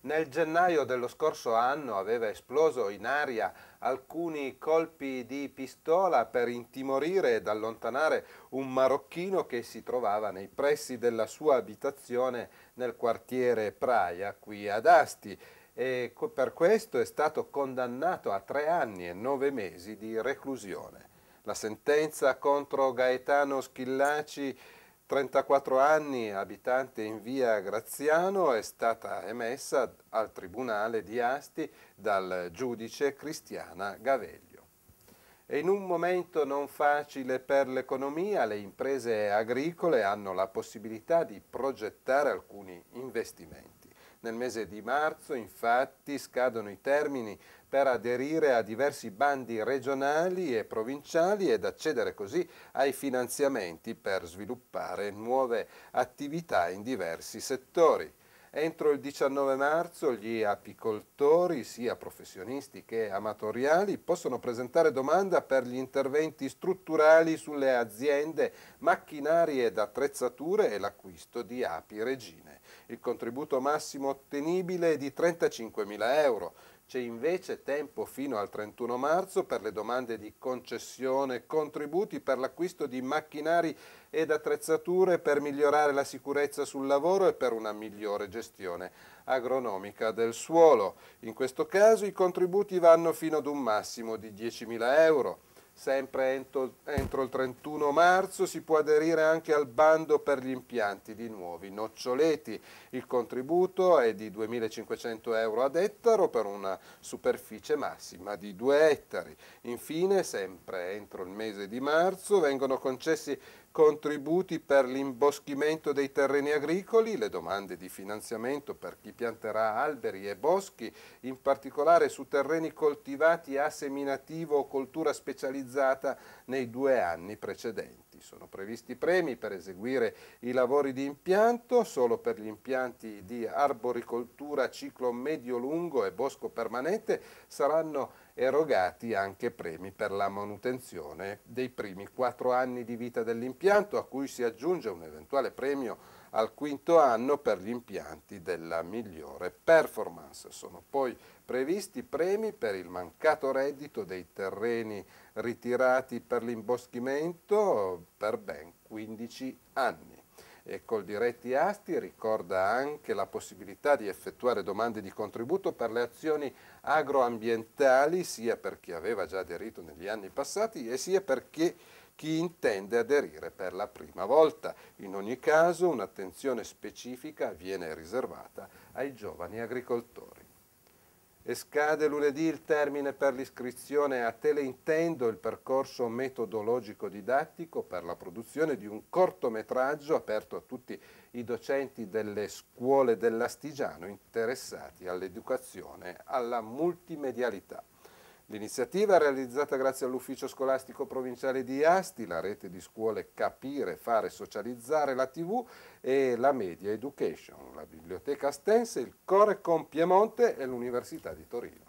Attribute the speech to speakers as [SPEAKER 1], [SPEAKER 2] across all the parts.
[SPEAKER 1] Nel gennaio dello scorso anno aveva esploso in aria alcuni colpi di pistola per intimorire ed allontanare un marocchino che si trovava nei pressi della sua abitazione nel quartiere Praia, qui ad Asti, e per questo è stato condannato a tre anni e nove mesi di reclusione. La sentenza contro Gaetano Schillaci 34 anni, abitante in via Graziano, è stata emessa al Tribunale di Asti dal giudice Cristiana Gaveglio. E in un momento non facile per l'economia, le imprese agricole hanno la possibilità di progettare alcuni investimenti. Nel mese di marzo infatti scadono i termini per aderire a diversi bandi regionali e provinciali ed accedere così ai finanziamenti per sviluppare nuove attività in diversi settori. Entro il 19 marzo gli apicoltori, sia professionisti che amatoriali, possono presentare domanda per gli interventi strutturali sulle aziende, macchinari ed attrezzature e l'acquisto di api regine. Il contributo massimo ottenibile è di 35.000 euro. C'è invece tempo fino al 31 marzo per le domande di concessione contributi per l'acquisto di macchinari ed attrezzature per migliorare la sicurezza sul lavoro e per una migliore gestione agronomica del suolo. In questo caso i contributi vanno fino ad un massimo di 10.000 euro sempre entro, entro, il 31 marzo si può aderire anche al bando per gli impianti di nuovi noccioleti. Il contributo è di 2.500 euro ad ettaro per una superficie massima di 2 ettari. Infine, sempre entro il mese di marzo, vengono concessi contributi per l'imboschimento dei terreni agricoli, le domande di finanziamento per chi pianterà alberi e boschi, in particolare su terreni coltivati a seminativo o coltura specializzata nei due anni precedenti impianti. Sono previsti premi per eseguire i lavori di impianto solo per gli impianti di arboricoltura, ciclo medio-lungo e bosco permanente saranno erogati anche premi per la manutenzione dei primi quattro anni di vita dell'impianto a cui si aggiunge un eventuale premio al quinto anno per gli impianti della migliore performance. Sono poi previsti premi per il mancato reddito dei terreni ritirati per l'imboschimento per ben 15 anni. E col diretti asti ricorda anche la possibilità di effettuare domande di contributo per le azioni agroambientali, sia per chi aveva già aderito negli anni passati e sia per chi chi intende aderire per la prima volta. In ogni caso un'attenzione specifica viene riservata ai giovani agricoltori. E scade lunedì il termine per l'iscrizione a Teleintendo, il percorso metodologico-didattico per la produzione di un cortometraggio aperto a tutti i docenti delle scuole dell'Astigiano interessati all'educazione alla multimedialità. L'iniziativa è realizzata grazie all'Ufficio Scolastico Provinciale di Asti, la rete di scuole Capire, Fare, Socializzare, la TV e la Media Education, la Biblioteca Astense, il Corecom Piemonte e l'Università di Torino.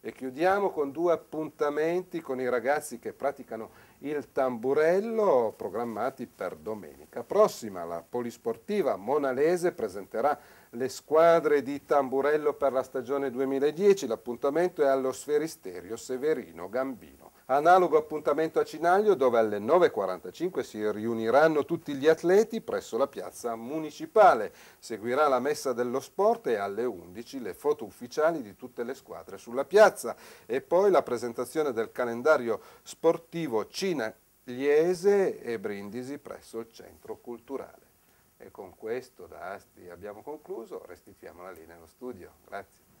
[SPEAKER 1] E chiudiamo con due appuntamenti con i ragazzi che praticano il tamburello programmati per domenica prossima. La polisportiva monalese presenterà le squadre di tamburello per la stagione 2010. L'appuntamento è allo Sferisterio Severino Gambino. Analogo appuntamento a Cinaglio dove alle 9.45 si riuniranno tutti gli atleti presso la piazza municipale. Seguirà la messa dello sport e alle 11 le foto ufficiali di tutte le squadre sulla piazza e poi la presentazione del calendario sportivo cinagliese e brindisi presso il centro culturale. E con questo da Asti abbiamo concluso, restituiamo la linea allo studio. Grazie.